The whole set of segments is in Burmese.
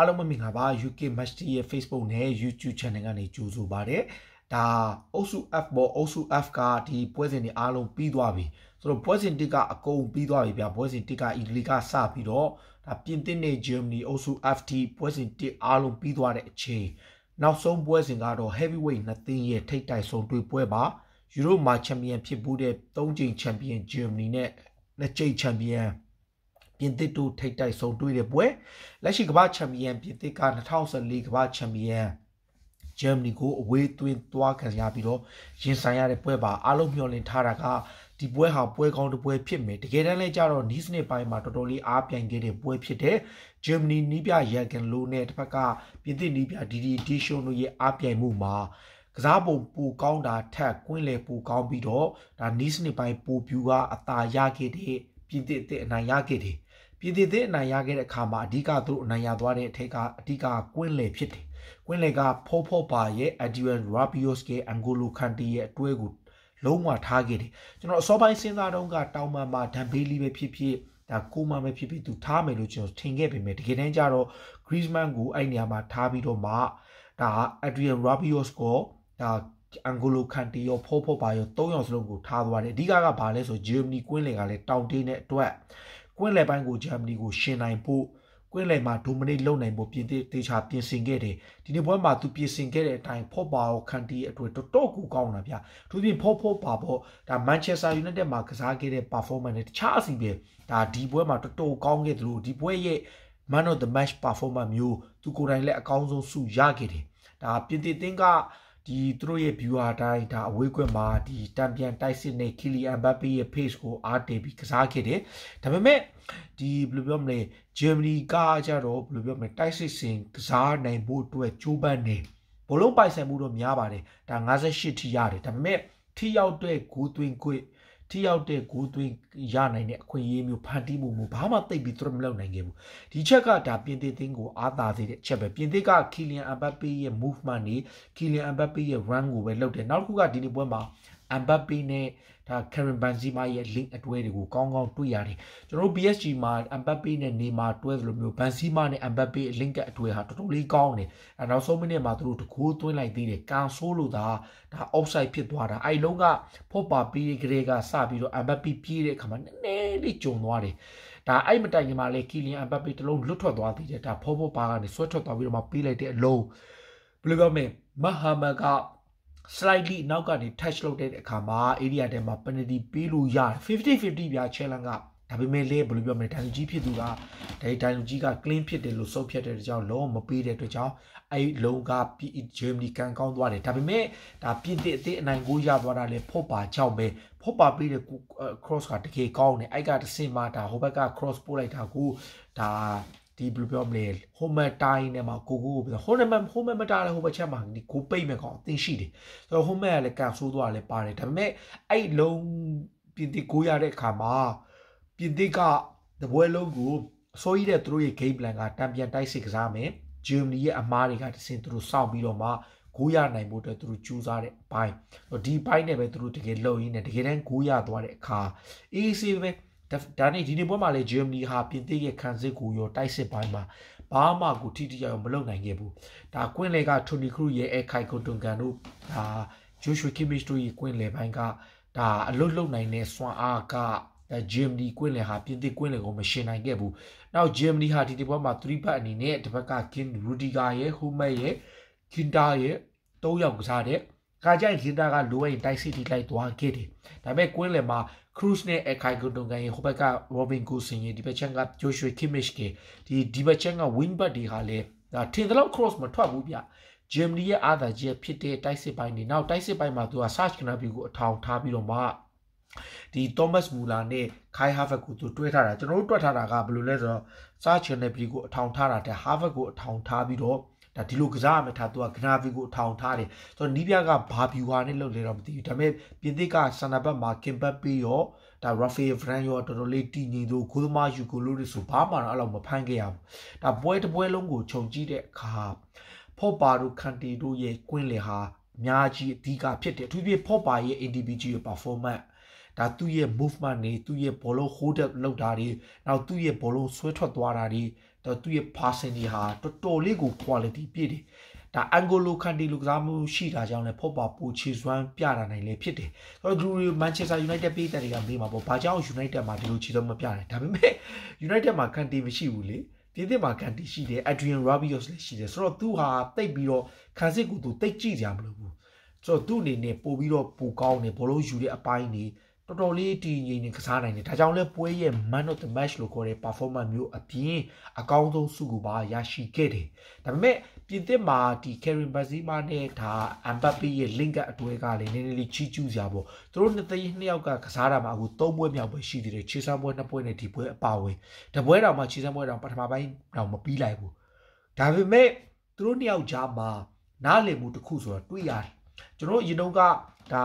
အားလုံးမမင်္ဂလာပါ UK Match Day ရဲ့ Facebook နဲ့ YouTube Channel ကနေကြိုဆိုပါရစေဒါအုပ်စု F ပေါ်အုပ်စု F ကဒီပွဲစဉ်တွေအားလုံးပြီးသွားပြီဆိုတော့ပွဲစဉ်တစ်ကအကုန်ပြီးသွားပြီဗျာပွဲစဉ်တစ်ကအီတလီကစပြီးတော့ဒါပြင်သစ်နဲ့ Germany အုပ်စု FT ပွဲစဉ်တစ်အားလုံးပြီးသွားတဲ့အချိန်နောက်ဆုံးပွဲစဉ်ကတော့ Heavyweight နှစ်သင်းရဲ့ထိပ်တိုက်ဆုံတွေ့ပွဲပါယူရိုမာချန်ပီယံဖြစ်ဘူးတဲ့၃ကြိမ်ချန်ပီယံ Germany နဲ့၂ကြိမ်ချန်ပီယံပြင်သစ်တို့ထိပ်တိုက်ဆုံတွေ့တဲ့ပွဲလက်ရှိကမ္ဘာချန်ပီယံပြင်သစ်က2014ကမ္ဘာချန်ပီယံဂျာမနီကိုအဝေးသွင်းသွားခံရပြီးတော့ရင်ဆိုင်ရတဲ့ပွဲပါအားလုံးမျှော်လင့်ထားတာကဒီပွဲဟာပွဲကောင်းတစ်ပွဲဖြစ်မယ်တကယ်တမ်းလဲကြတော့နီးစနစ်ပိုင်းမှာတော်တော်လေးအားပြိုင်ခဲ့တဲ့ပွဲဖြစ်တဲ့ဂျာမနီနီးပြရန်ကန်လိုနဲ့တစ်ဖက်က ပြင်သစ်နီးပြဒီဒီဒီရှုံတို့ရဲ့အားပြိုင်မှုမှာကစားပုံပူကောင်းတာထက်ကွင်းလေပူကောင်းပြီးတော့ဒါနီးစနစ်ပိုင်းပူပြူကအသာရခဲ့တဲ့ပြင်သစ်အစ်အနိုင်ရခဲ့တယ်။ပြည်သူတွေအနိုင်ရခဲ့တဲ့အခါမှာအဓိကသူတို့အနိုင်ရသွားတဲ့အထက်ကအဓိက ကွင်းလေဖြစ်တယ်။ကွင်းလေကဖောဖောပါရဲ့ Adrian Rabios ကအန်ဂိုလိုခန်တီရဲ့အတွဲကိုလုံးဝထားခဲ့တယ်။ကျွန်တော်အစောပိုင်းစဉ်းစားတုန်းကတောင်ပန်မှာဒန်ဘေးလီပဲဖြစ်ဖြစ်ဒါကိုမပဲဖြစ်ဖြစ်သူထားမယ်လို့ကျွန်တော်ထင်ခဲ့ပေမဲ့တကယ်တမ်းကျတော့ Griezmann ကိုအဲ့နေရာမှာထားပြီးတော့မှဒါ Adrian Rabios ကိုဒါအန်ဂိုလိုခန်တီရောဖောဖောပါရော၃ယောက်စလုံးကိုထားသွားတယ်အဓိကကဘာလဲဆိုဂျေမနီကွင်းလေကလည်းတောင်တေးနဲ့အတွက်ကွင်းလယ်ပိုင်းကိုဂျာမနီကိုရှင်နိုင်ဖို့ကွင်းလယ်မှာဒိုမနီလုံနိုင်ဖို့ပြင်သစ်တေချာပြင်ဆင်ခဲ့တယ်ဒီနေ့ပွဲမှာသူပြင်ဆင်ခဲ့တဲ့အတိုင်းဖော့ပါကိုခန်တီအတွက်တော်တော်ကိုကောင်းတာဗျာသူပြင်ဖော့ဖော့ပါပေါ့ဒါမန်ချက်စတာယူနိုက်တက်မှာကစားခဲ့တဲ့ performance နဲ့တခြားအစီပဲဒါဒီပွဲမှာတော်တော်ကောင်းခဲ့တယ်လို့ဒီပွဲရဲ့ man of the match performance မျိုးသူကိုယ်တိုင်လည်းအကောင်းဆုံးစုရခဲ့တယ်ဒါပြင်သစ်တင်းကဒီသူတို့ရဲ့ viewer အတိုင်းဒါအဝေးကွင်းမှာဒီတမ်ပီယံတိုက်စစ်နဲ့ Kylian Mbappe ရဲ့ pace ကိုအားတည်ပြီးကစားခဲ့တယ်ဒါပေမဲ့ဒီဘယ်လိုပြောမလဲ Germany ကကြတော့ဘယ်လိုပြောမလဲတိုက်စစ်စင်ကစားနိုင်ဖို့အတွက်ကြိုးပမ်းနေဘလုံးပိုင်ဆိုင်မှုတော့များပါတယ်ဒါ58ထိရတယ်ဒါပေမဲ့ထိရောက်တဲ့ဂိုးသွင်းခွင့်ထိရောက်တဲ့ဂိုးသွင်းရနိုင်တဲ့အခွင့်အရေးမျိုးဖန်တီးမှုမျိုးဘာမှသိပ်ပြီးသူတို့မလုပ်နိုင်ခဲ့ဘူးဒီချက်ကဒါပြင်သစ်သင်းကိုအားသာစေတဲ့အချက်ပဲပြင်သစ်ကကီလီယန်အမ်ဘပ်ပေရဲ့ movement နေကီလီယန်အမ်ဘပ်ပေရဲ့ run ကိုပဲလုပ်တယ်နောက်တစ်ခုကဒီနေ့ပွဲမှာအမ်ဘပ်ပေနဲ့ဒါ Karen Benzema ရဲ့ link အတွဲတွေကိုကောင်းကောင်းတွေ့ရတယ်ကျွန်တော်တို့ PSG မှာ Mbappe နဲ့ Neymar တွဲသလိုမျိုး Benzema နဲ့ Mbappe link အတွဲဟာတော်တော်လေးကောင်းတယ်အဲနောက်ဆုံးမိနစ်မှာသူတို့တကိုးသွင်းလိုက်သေးတယ်ကန်ဆိုးလို့ဒါဒါ offside ဖြစ်သွားတာအဲလုံးကဖော့ပါပြီးကြတဲ့ကစပြီးတော့ Mbappe ပြေးတဲ့အခါမှာနည်းနည်းလေးဂျုံသွားတယ်ဒါအဲ့မတိုင်ခင်မှာလေကီလီယန်အမ်ဘပ်ပေတလုံးလွတ်ထွက်သွားသေးတယ်ဒါဖောဖို့ပါကနေဆွဲထွက်သွားပြီးတော့မှပေးလိုက်တဲ့အလုံးဘယ်လိုပြောမလဲမဟာမတ်က slightly နောက်ကနေ touch လုပ်တဲ့အခါမှာ area ထဲမှာ penalty ပေးလို့ရတယ်50-50ပြ challenge ကဒါပေမဲ့လည်းဘယ်လိုပြောမလဲဒိုင်လူကြီးဖြစ်သူကဒါဒိုင်လူကြီးက clean ဖြစ်တယ်လို့ဆုံးဖြတ်တဲ့ကြောင့်လုံးဝမပေးတဲ့အတွက်ကြောင့်အဲ့လုံးက PE Germany ကန်ကောင်းသွားတယ်ဒါပေမဲ့ဒါပြင်သစ်အသေးအနိုင်ကိုရသွားတာလည်းဖော့ပါကြောင့်ပဲဖော့ပါပေးတဲ့ cross ကတကယ်ကောင်းတယ်အဲ့ကတစ်စင်မှာဒါဟိုဘက်က cross ပို့လိုက်တာကိုဒါဒီဘယ်လိုပြောမလဲဟိုမတ်တိုင်းနဲ့မှာကိုကိုကိုဟိုမတ်ဟိုမတ်မတားလဲဟိုဘက်ချက်မှာဒီကိုပိတ်မဲ့ကောင်အသိရှိတယ်ဆိုတော့ဟိုမတ်ကလည်းကန်ဆိုးသွားလည်းပါတယ်ဒါပေမဲ့အဲ့လုံးပြင်သစ်ကိုရတဲ့အခါမှာပြင်သစ်ကတပွဲလုံးကိုဆိုရတဲ့သူတို့ရဲ့ game plan ကတံပြန်တိုက်စစ်ကစားမယ်ဂျာမနီရဲ့အမားတွေကတစင်သူတို့စောင့်ပြီးတော့မှကိုရနိုင်ဖို့အတွက်သူတို့ကြိုးစားတဲ့အပိုင်းဒီပိုင်းနဲ့ပဲသူတို့တကယ်လှုပ်ရင်းနဲ့တကယ်တမ်းကိုရသွားတဲ့အခါအေးအေးပဲဒါနဲ့ဒီနေ့ပွဲမှာလည်းဂျာမနီဟာပြင်သစ်ရဲ့ခံစစ်ကိုရောတိုက်စစ်ပိုင်းမှာဘာမှကိုထိထိရောက်ရောက်မလုပ်နိုင်ခဲ့ဘူးဒါကွင်းလေကထိုနီခရူရဲ့အခိုင်ကွန်တွန်ကန်တို့ဒါဂျိုရှွေကီမစ်တို့ရဲ့ကွင်းလေပိုင်းကဒါအလုတ်လုတ်နိုင်တဲ့စွမ်းအားကဂျာမနီကွင်းလေဟာပြင်သစ်ကွင်းလေကိုမရှင်နိုင်ခဲ့ဘူးနောက်ဂျာမနီဟာဒီဒီပွဲမှာ3ဘတ်အနေနဲ့တစ်ဘက်ကဂင်ရူဒီဂါရဲ့ဟူမက်ရဲ့ဂင်တာရဲ့၃ယောက်ကစားတဲ့ကာကြိုင်ဂင်တာကလိုအပ်တိုက်စစ်ထိလိုက်သွားခဲ့တယ်ဒါပေမဲ့ကွင်းလေမှာ Cruz နဲ့ Akai Gundogan ရဲ့ဟိုဘက်က Robin Gosens ရဲ့ဒီဘက်ချက်က Joshua Kimmich ကဒီဒီဘက်ချက်က wing back တွေဟာလည်းဒါထင်သလောက် cross မထွက်ဘူးဗျ။ Germany ရဲ့အာသာကြီးဖြစ်တဲ့တိုက်စစ်ပိုင်းနေနောက်တိုက်စစ်ပိုင်းမှာသူက Serge Gnabry ကိုအထောင်ထားပြီးတော့မှဒီ Thomas Muller နဲ့ Kai Havertz ကိုသူတွဲထားတာကျွန်တော်တို့တွက်ထားတာကဘယ်လိုလဲဆိုတော့ Serge Gnabry ကိုအထောင်ထားတာတဲ့ Havertz ကိုအထောင်ထားပြီးတော့ဒါဒီလိုကစားရမယ်ထားသူကဂနာဗီကိုထောင်ထားတယ်ဆိုတော့နီးပြကဘာဗျူဟာနဲ့လုပ်လဲတော့မသိဘူးဒါပေမဲ့ပြင်သစ်ကဆန်နာဘက်မှာကင်ဘတ်ပေးရောဒါရာဖီဗရန်ရောတော်တော်လေးတည်ငြိမ်သူကိုသမားယူကိုလို့ဆိုဘာမှတော့အဲ့လိုမဖမ်းခဲ့ရဘူးဒါပွဲတစ်ပွဲလုံးကိုခြုံကြည့်တဲ့အခါဖော့ပါတို့ခန်တီတို့ရဲ့ကွင်းလေဟာအများကြီးအဓိကဖြစ်တယ်အထူးဖြင့်ဖော့ပါရဲ့ individual performance ဒါသူ့ရဲ့ movement တွေသူ့ရဲ့ဘောလုံး hold up လုပ်တာတွေနောက်သူ့ရဲ့ဘောလုံးဆွဲထွက်သွားတာတွေတော့သူ့ရဲ့ passing တွေဟာတော်တော်လေးကို quality ပြည့်တယ်ဒါ Angolo Kante လူကစားမှုရှိတာကြောင့်လည်းဖော့ပါပိုချေစွမ်းပြတာနိုင်လေဖြစ်တယ်။ဆိုတော့ Drew Manchester United ပေးတဲ့တွေကမေးမှာပေါ့။ဘာကြောင့် United မှာဒီလိုချေစွမ်းမပြတယ်။ဒါပေမဲ့ United မှာ Kante မရှိဘူးလေ။ဒီသစ်မှာ Kante ရှိတယ်။ Adrian Rabiot လည်းရှိတယ်။ဆိုတော့သူဟာတိတ်ပြီးတော့ခံစစ်ကူသူတိတ်ကြည့်ကြမလို့ဘူး။ဆိုတော့သူ့အနေနဲ့ပို့ပြီးတော့ပိုကောင်းတယ်ဘောလုံးယူတဲ့အပိုင်းတွေ။တော်တော်လေးတည်ငြိမ်နေကစားနိုင်တယ်ဒါကြောင့်လဲပွဲရဲ့ man of the match လို့ခေါ်တဲ့ performance မျိုးအပြင်အကောင်းဆုံးစုကိုပါရရှိခဲ့တယ်ဒါပေမဲ့ပြင်သစ်မှာဒီ Karim Benzema နဲ့ဒါ Mbappe ရဲ့ link အတွဲကလည်းနည်းနည်းလေးချီးကျူးစရာပေါ့သူတို့နှစ်သိန်းနှစ်ယောက်ကကစားတာမှာအခု၃ပွဲမြောက်ပဲရှိသေးတယ်ခြေစမ်းပွဲနှစ်ပွဲနဲ့ဒီပွဲအပါဝင်တပွဲတောင်မှခြေစမ်းပွဲတောင်ပထမပိုင်းတောင်မပြီးလိုက်ဘူးဒါပေမဲ့သူတို့နှစ်ယောက်ကြားမှာနားလည်မှုတစ်ခုဆိုတော့တွေ့ရတယ်ကျွန်တော်အရင်တော့ကဒါ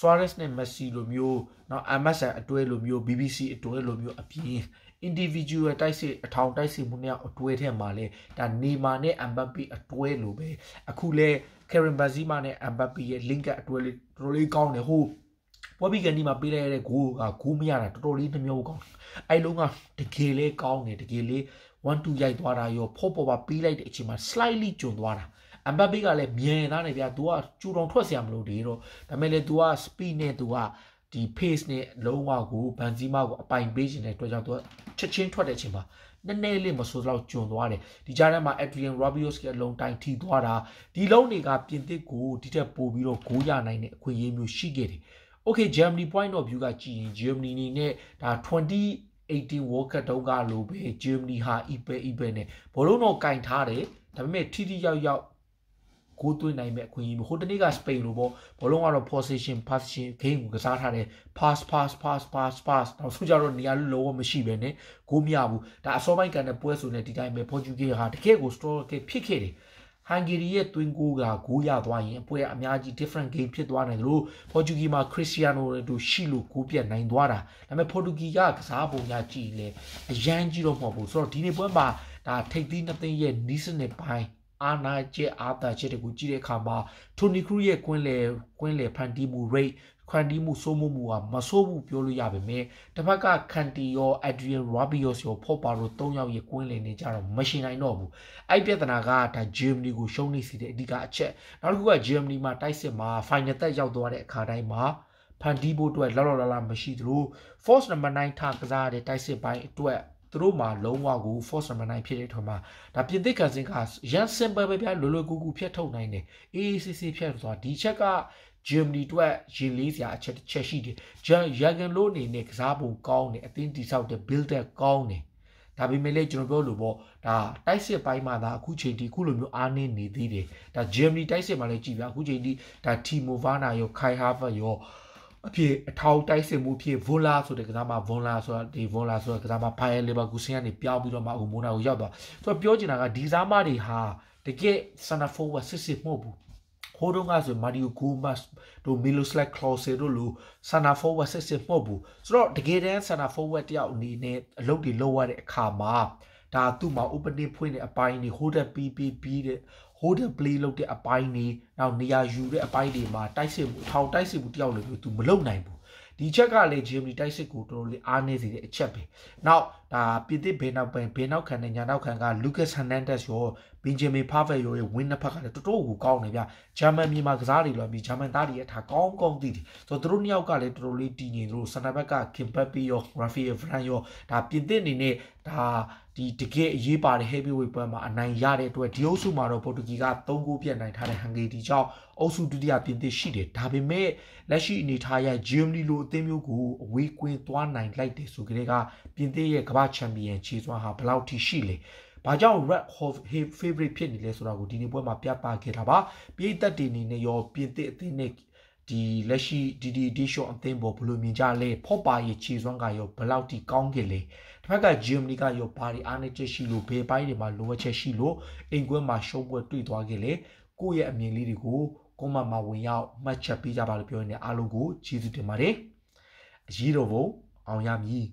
Suarez နဲ့ Messi လိုမျိုးเนาะ MSN အတွဲလိုမျိုး BBC အတွဲလိုမျိုးအပြင် individual တိုက်စစ်အထောင်တိုက်စစ်မှုနဲ့အတွဲထဲမှာလဲဒါနေမာနဲ့ Mbappe အတွဲလိုပဲအခုလဲ Karim Benzema နဲ့ Mbappe ရဲ့ link အတွဲလေးတော်တော်လေးကောင်းတယ်ဟိုဝဘီကန်ဒီမှာပေးလိုက်ရတဲ့ဂိုးကဂိုးမရတာတော်တော်လေးနှမျိုးကောင်းအဲ့လုံးကတကယ်လေးကောင်းတယ်တကယ်လေး1 2ရိုက်သွားတာရောဖော့ပေါ်ပါပေးလိုက်တဲ့အချိန်မှာ slightly ကျွန်သွားတာအမ်ဘပ်ဘေးကလည်းမြန်သားနေဗျာ तू ကကျူတော်ထွက်เสียမလို့ဒီတော့ဒါမဲ့လေ तू က speed နဲ့ तू ကဒီ pace နဲ့လုံးဝကိုဘန်ဇီမာကိုအပိုင်ပေးခြင်းတဲ့အတွက်ကြောင့် तू ကချက်ချင်းထွက်တဲ့အချိန်မှာနည်းနည်းလေးမဆိုးတော့ကျွန်သွားတယ်ဒီကြားထဲမှာ Adrian Rabiot ကအလုံးတိုင်းထိသွားတာဒီလုံးတွေကပြင်သစ်ကိုဒီထက်ပိုပြီးတော့ဂိုးရနိုင်တဲ့အခွင့်အရေးမျိုးရှိခဲ့တယ် Okay Germany point of view ကကြည်ရင် Germany နေနဲ့ဒါ20 18 World Cup တုန်းကလိုပဲ Germany ဟာ Ibe Ibe နဲ့ဘောလုံးတော့ကင်ထားတယ်ဒါပေမဲ့ထိထိရောက်ရောက်ဂိုးသွင်းနိုင်မဲ့အခွင့်အရေးမျိုးဟိုတနေ့ကစပိန်လိုပေါ့ဘောလုံးကတော့ possession possession game ကိုကစားထားတယ် pass pass pass pass pass တော့ဆိုကြတော့နေရာလုံးဝမရှိပဲနဲ့ဂိုးမရဘူးဒါအစောပိုင်းကန်တဲ့ပွဲဆိုနေဒီတိုင်းပဲ Portugal ဟာတကယ့်ကို struggle ဖြစ်ခဲ့တယ်ဟန်ဂေရီရဲ့ twin goal ကဂိုးရသွားရင်အပွဲအများကြီး different game ဖြစ်သွားနိုင်တယ်လို့ Portugal မှာ Cristiano Ronaldo ရှိလို့ဂိုးပြတ်နိုင်သွားတာဒါပေမဲ့ Portugal ကကစားပုံညာကြည့်လေအရန်ကြီးတော့မဟုတ်ဘူးဆိုတော့ဒီနေ့ပွဲမှာဒါထိပ်သီးနှစ်သိန်းရဲ့နီးစနစ်ပိုင်းအာနာကျက်အာတာကျက်တွေကိုကြည့်တဲ့အခါမှာထိုနီခရူးရဲ့ကွင်းလေကွင်းလေဖန်တီးမှု rate ခန်တီမှုစိုးမှုမှုကမစိုးဘူးပြောလို့ရပါမယ်တစ်ဖက်ကခန်တီရောအက်ဒရီယန်ရာဘီယောရောဖော့ပါတို့၃ယောက်ရဲ့ကွင်းလည်နေကြတော့မရှင်နိုင်တော့ဘူးအဲ့ပြဿနာကဒါဂျမနီကိုရှုံးနေစီတဲ့အဓိကအချက်နောက်တစ်ခုကဂျမနီမှာတိုက်စစ်မှာဖိုင်နယ်သက်ရောက်သွားတဲ့အခါတိုင်းမှာဖန်တီဖို့အတွက်လောလောလလမရှိသလို force number 9ထားကစားတဲ့တိုက်စစ်ပိုင်းအတွက်သူတို့မှာလုံးဝကို force number 9ဖြစ်တဲ့ထွန်းမှာဒါပြင်သစ်ကန်စင်ကရန် simple ပဲဗျာလွယ်လွယ်ကူကူဖြတ်ထုတ်နိုင်တယ် AACC ဖြတ်သွားဒီချက်ကဂျမနီအတွက်ရင်လေးစရာအချက်တစ်ချက်ရှိတယ်ဂျန်ရန်ဂန်လို့အနေနဲ့ကစားပုံကောင်းတယ်အသင်းတိဆောက်တဲ့ builder ကောင်းတယ်ဒါပေမဲ့လည်းကျွန်တော်ပြောလို့ပေါ့ဒါတိုက်စစ်ပိုင်းမှာဒါအခုချိန်ဒီခုလိုမျိုးအားနည်းနေသေးတယ်ဒါဂျမနီတိုက်စစ်မှာလည်းကြည့်ဗျာအခုချိန်ဒီဒါတီမိုဗာနာရောခိုင်ဟာဗတ်ရောအဖြစ်အထောက်တိုက်စစ်မှုဖြစ်ဗွန်လာဆိုတဲ့ကစားမဗွန်လာဆိုတာဒီဗွန်လာဆိုတဲ့ကစားမဖိုင်လီဗာကူဆင်ကနေပြောင်းပြီးတော့မှအခုမိုနာကိုရောက်သွားဆိုတော့ပြောချင်တာကဒီစားမတွေဟာတကယ်ဆန်နာဖိုဝါစစ်စစ်မဟုတ်ဘူးဟိုတုန်းကဆိုမာရီယိုဂူမတ်တို့မီလိုစလက်ကလော်ဆေတို့လိုဆန်နာဖိုဝါစစ်စစ်မဟုတ်ဘူးဆိုတော့တကယ်တမ်းဆန်နာဖိုဝါတယောက်အနေနဲ့အလုပ်တွေလုပ်ရတဲ့အခါမှာဒါသူ့မှာ opening ဖွင့်တဲ့အပိုင်းတွေ hold up ပြီးပြီးပြီးတဲ့ hold up play လုပ်တဲ့အပိုင်းတွေနောက်နေရာယူတဲ့အပိုင်းတွေမှာတိုက်စစ်မှုအထောင်တိုက်စစ်မှုတယောက်လည်းမျိုးသူမလုပ်နိုင်ဘူးဒီချက်ကလည်း Germany တိုက်စစ်ကိုတော်တော်လေးအားနည်းစေတဲ့အချက်ပဲ။နောက်ဒါပြည်သစ်ဘေနောက်ပိုင်းဘေနောက်ခံနဲ့ညာနောက်ခံက Lucas Hernandez ရောဘင်ဂျမင်ဖာဖက်ရောရဲ့ဝင်းနှစ်ဖက်ကလည်းတော်တော်ကိုကောင်းတယ်ဗျဂျာမန်မြေမှာကစားတွေလွန်ပြီးဂျာမန်သားတွေရဲ့ထားကောင်းကောင်းသိတယ်ဆိုတော့သူတို့နှစ်ယောက်ကလည်းတော်တော်လေးတည်ငြိမ်သူတို့စနဘက်ကခင်ဘက်ပီရောရာဖီယယ်ဖရန်ရောဒါပြင်သစ်အနေနဲ့ဒါဒီတကယ်အရေးပါတဲ့ heavyweight ပွဲမှာအနိုင်ရတဲ့အတွက်ဒီအုပ်စုမှာတော့ပေါ်တူဂီက3ဂိုးပြတ်နိုင်ထားတဲ့ဟန်ဂေရီကြောင့်အုပ်စုဒုတိယပြင်သစ်ရှိတယ်ဒါပေမဲ့လက်ရှိအနေထားရဂျီယမ်လီလိုအသင်းမျိုးကိုအဝေးကွင်းသွားနိုင်လိုက်တယ်ဆိုကြတဲ့ကပြင်သစ်ရဲ့ကမ္ဘာချန်ပီယံခြေစွမ်းဟာဘယ်လောက်ထိရှိလဲ။ဘာကြောင့် Red Hawk favorite ဖြစ်နေလဲဆိုတာကိုဒီနေ့ပွဲမှာပြပခဲ့တာပါ။ပြည်သက်တွေအနေနဲ့ရောပြင်သစ်အသင်းနဲ့ဒီလက်ရှိဒီဒီဒီရှော့အသင်းပေါ်ဘယ်လိုမြင်ကြလဲဖော့ပါရဲ့ခြေစွမ်းကရောဘယ်လောက်ထိကောင်းခဲ့လဲတစ်ဖက်ကဂျီမနီကရောဘာဒီအားနဲ့ချက်ရှိလို့ဘယ်ပိုင်းတွေမှာလိုအပ်ချက်ရှိလို့အိမ်ကွင်းမှာရှုံးပွဲတွေ့သွားခဲ့လဲကိုယ့်ရဲ့အမြင်လေးတွေကိုကွန်မမှာဝင်ရောက်မှတ်ချက်ပေးကြပါလို့ပြောနေတဲ့အားလုံးကိုကျေးဇူးတင်ပါတယ်အရေးတော်ပုံအောင်ရမည်